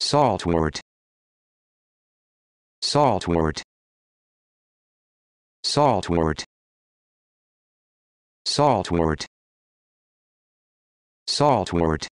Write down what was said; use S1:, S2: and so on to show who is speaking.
S1: saltwort saltwort saltwort saltwort saltwort